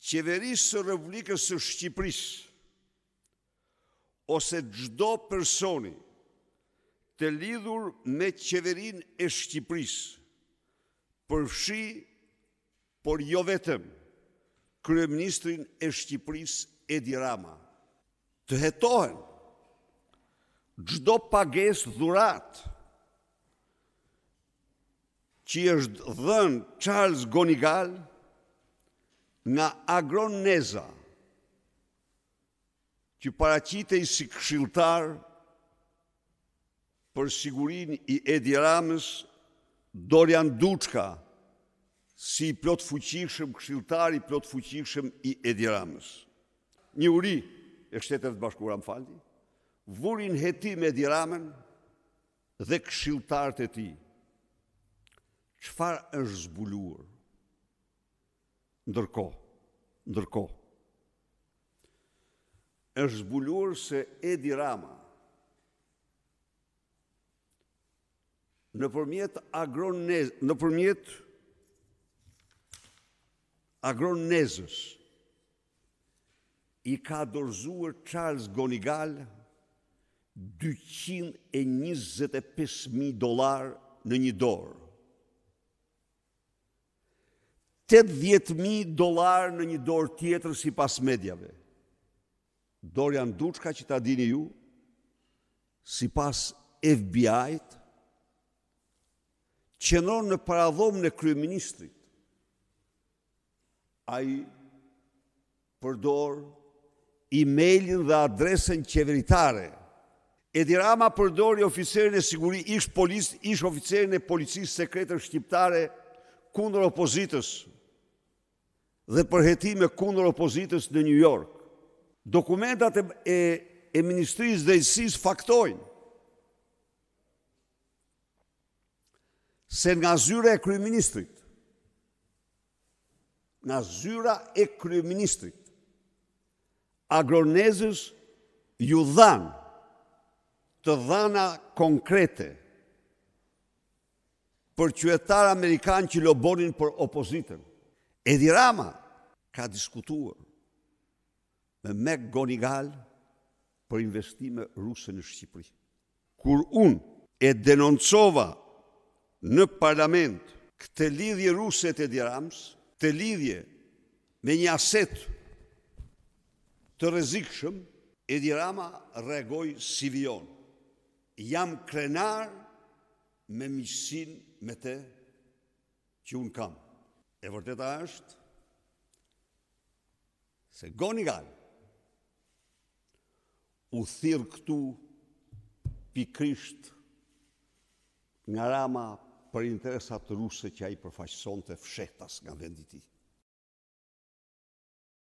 qeverisë së Republikës së Shqipërisë ose gjdo personi të lidhur me qeverin e Shqipërisë përfshi, por jo vetëm, Kryeministrin e Shqipërisë Edi Rama. Të hetohen gjdo pages dhurat që është dhën Charles Gonigalë nga agroneza, që i si këshiltar për sigurin i Edi Ramës, Dorian Duçka, si i plot fuqishëm këshiltar i plot fuqishëm i Edi Ramës. Një uri e shtetet bashkura më faldi, vurin hetim Edi Ramën dhe këshiltarët e ti. qëfar është zbuluar? ndërko, ndërko. është zbuluar se Edi Rama, në përmjet agronez, në përmjet agronezës, i ka dorzuar Charles Gonigal 225.000 dolar në një dorë. 80.000 dolar në një dorë tjetër si pas medjave. Dorë janë duçka që ta dini ju, si pas FBI-t, nërë në paradhom në kryeministrit. A i përdor e-mailin dhe adresen qeveritare. Edi Rama përdori oficerin e siguri ish, polis, ish oficerin e policisë sekretër shqiptare kundër opozitës, dhe përhetime kundër opozitës në New York. Dokumentat e Ministrisë dhe Isis faktojnë se nga zyra e kryeministrit, nga zyra e kryeministrit, agronezës ju dhanë të dhana konkrete për qytetar Amerikanë që lobonin për opozitën. Edi Rama, ka diskutuar me me Gonigall për investime rusë në Shqipëri. Kur unë e denoncova në parlament këtë lidhje rusët e dirams, këtë lidhje me një aset të rezikshëm, e dirama regoj si vion. Jam krenar me misin me te që unë kam. E vërteta është, se goni gali, u thirë këtu pikrisht nga rama për interesat ruse që a i përfaqëson të fshetas nga venditit.